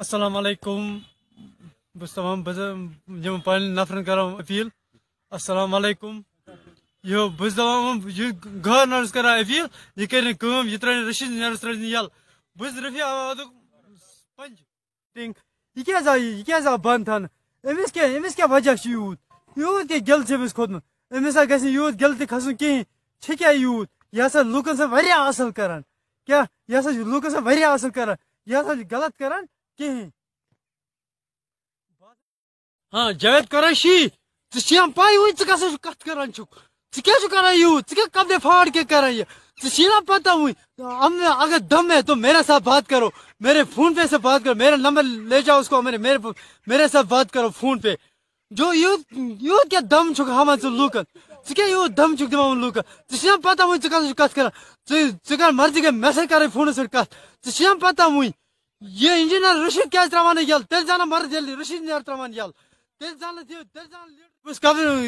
असलकुम बस तमाम यम पान नफरन कर अपील असलकुम यो बस यह गवर्नरस कर अपील यह कर यह त्रे रशीद नर्स त्रे यल बस रफी आवाद पंज टिंग यह क्या आ यह क्या आ बंद थान अमिस क्या अमिस क्या वजह यूत यूत क्या गिल अमिस खोदम अमिस गे यूत गिल खसन कहें क्या यूत यह हा लूकन सा वह असल करान क्या यह हा लूकन सा वह असल करान यह हा गलत करान हाँ जावेद कुरैशी तुम तो पाई हुई कस कत करान क्या करान यू तो क्या कब्जे फाड़ के करान ये ना तो पता हुई अब मैं अगर दम है तो मेरे साथ बात करो मेरे फोन पे से बात करो मेरा नंबर ले जाओ उसको मेरे मेरे मेरे साथ बात करो फोन पे जो यू यू क्या दम छुक हम लूकन क्या यू दम छुक दिमा लूकन तुम पता हुई कस कत करान मर्जी के मैसेज करे फोन से कत पता हुई Ye injinar Rashid Kazraman'a gel. Delzana var deli Rashid Kazraman gel. Delzana diyor. Delzana biz kadın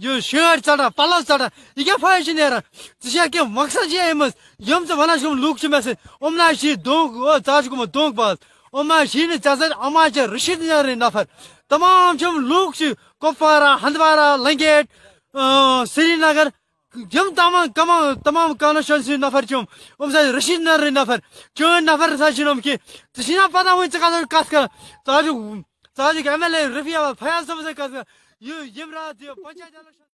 yo şehir çada palas çada iki fayşin yara dışarı ki maksat şey emez yamsa bana şu luk çimesi omna şi donk o taş kuma donk bas omna şi ne çazar ama şi rışid yara nafer tamam çom luk şi kofara handvara langet srinagar Jam tamam tamam tamam kanaşansın nafercim. Omsa Rashid narı nafer. Çoğun nafer saçınım ki. Dışına pata mı çıkadır kaskar. Sadece sadece emele refiya fayans sabıza kaskar. Yemra diyor. Pançaydan